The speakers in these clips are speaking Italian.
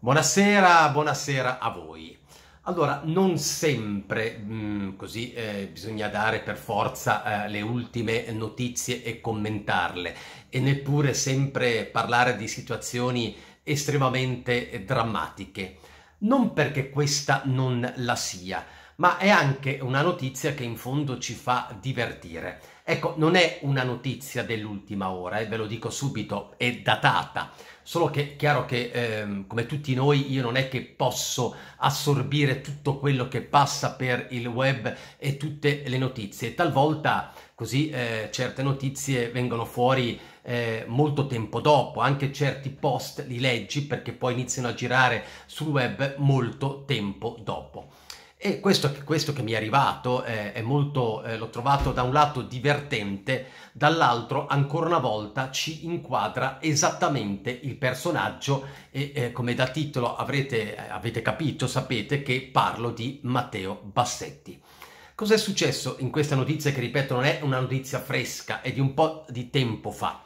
Buonasera, buonasera a voi. Allora, non sempre mh, mm, così eh, bisogna dare per forza eh, le ultime notizie e commentarle, e neppure sempre parlare di situazioni estremamente drammatiche. Non perché questa non la sia, ma è anche una notizia che in fondo ci fa divertire. Ecco, non è una notizia dell'ultima ora, eh, ve lo dico subito, è datata. Solo che è chiaro che, ehm, come tutti noi, io non è che posso assorbire tutto quello che passa per il web e tutte le notizie. Talvolta così eh, certe notizie vengono fuori eh, molto tempo dopo, anche certi post li leggi perché poi iniziano a girare sul web molto tempo dopo. E questo, questo che mi è arrivato eh, è molto, eh, l'ho trovato da un lato divertente, dall'altro ancora una volta ci inquadra esattamente il personaggio e eh, come da titolo avrete, avete capito, sapete che parlo di Matteo Bassetti. Cos'è successo in questa notizia che ripeto non è una notizia fresca, è di un po' di tempo fa.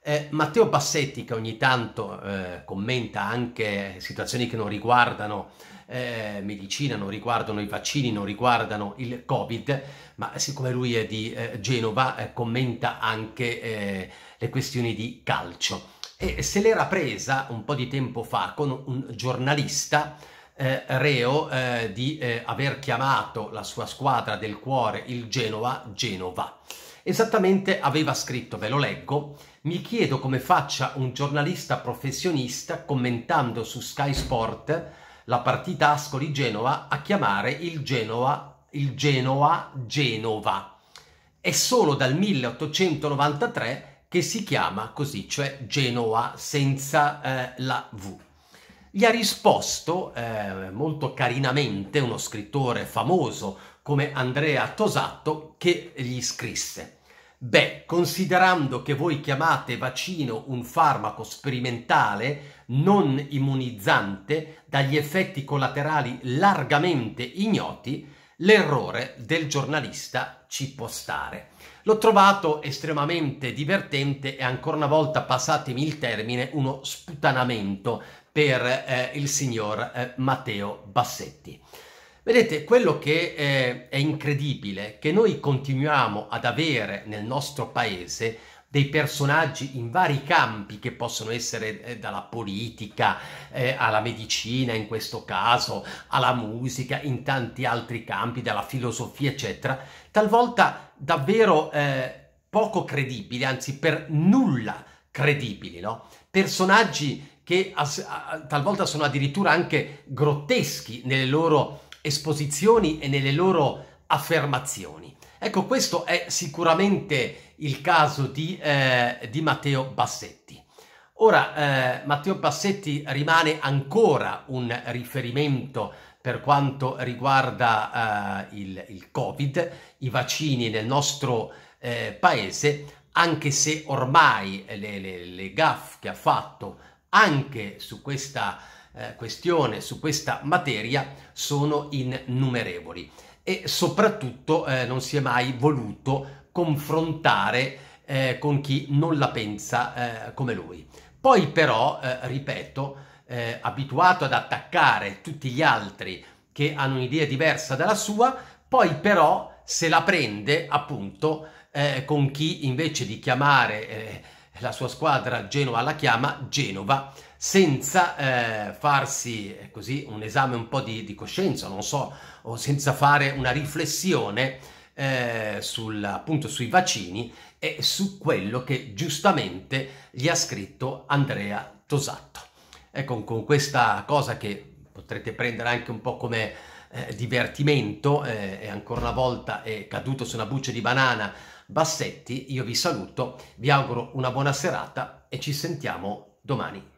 Eh, Matteo Bassetti, che ogni tanto eh, commenta anche situazioni che non riguardano eh, medicina, non riguardano i vaccini, non riguardano il Covid, ma siccome lui è di eh, Genova, eh, commenta anche eh, le questioni di calcio. E se l'era presa un po' di tempo fa con un giornalista reo di aver chiamato la sua squadra del cuore, il Genova, Genova. Esattamente aveva scritto, ve lo leggo, mi chiedo come faccia un giornalista professionista commentando su Sky Sport la partita Ascoli-Genova a chiamare il Genoa il Genoa Genova. È solo dal 1893 che si chiama così, cioè Genoa senza eh, la V gli ha risposto eh, molto carinamente uno scrittore famoso come Andrea Tosatto che gli scrisse Beh, considerando che voi chiamate vaccino un farmaco sperimentale non immunizzante dagli effetti collaterali largamente ignoti, l'errore del giornalista ci può stare. L'ho trovato estremamente divertente e ancora una volta, passatemi il termine, uno sputanamento per eh, il signor eh, Matteo Bassetti. Vedete, quello che eh, è incredibile è che noi continuiamo ad avere nel nostro paese dei personaggi in vari campi che possono essere eh, dalla politica eh, alla medicina in questo caso, alla musica, in tanti altri campi, dalla filosofia eccetera, talvolta davvero eh, poco credibili, anzi per nulla credibili, no? Personaggi che a, a, talvolta sono addirittura anche grotteschi nelle loro esposizioni e nelle loro affermazioni. Ecco, questo è sicuramente il caso di, eh, di Matteo Bassetti. Ora, eh, Matteo Bassetti rimane ancora un riferimento per quanto riguarda eh, il, il, Covid, i vaccini nel nostro eh, paese, anche se ormai le, le, le gaffe che ha fatto anche su questa eh, questione, su questa materia sono innumerevoli e soprattutto eh, non si è mai voluto confrontare eh, con chi non la pensa eh, come lui. Poi però, eh, ripeto, abituato ad attaccare tutti gli altri che hanno un'idea diversa dalla sua, poi però se la prende appunto con chi invece di chiamare la sua squadra Genova la chiama Genova senza eh, farsi eh, così un esame un po' di, di, coscienza, non so, o senza fare una riflessione eh, sul, appunto sui vaccini e su quello che giustamente gli ha scritto Andrea Tosatto. Ecco, con questa cosa che potrete prendere anche un po' come eh, divertimento eh, e ancora una volta è caduto su una buccia di banana Bassetti, io vi saluto, vi auguro una buona serata e ci sentiamo domani.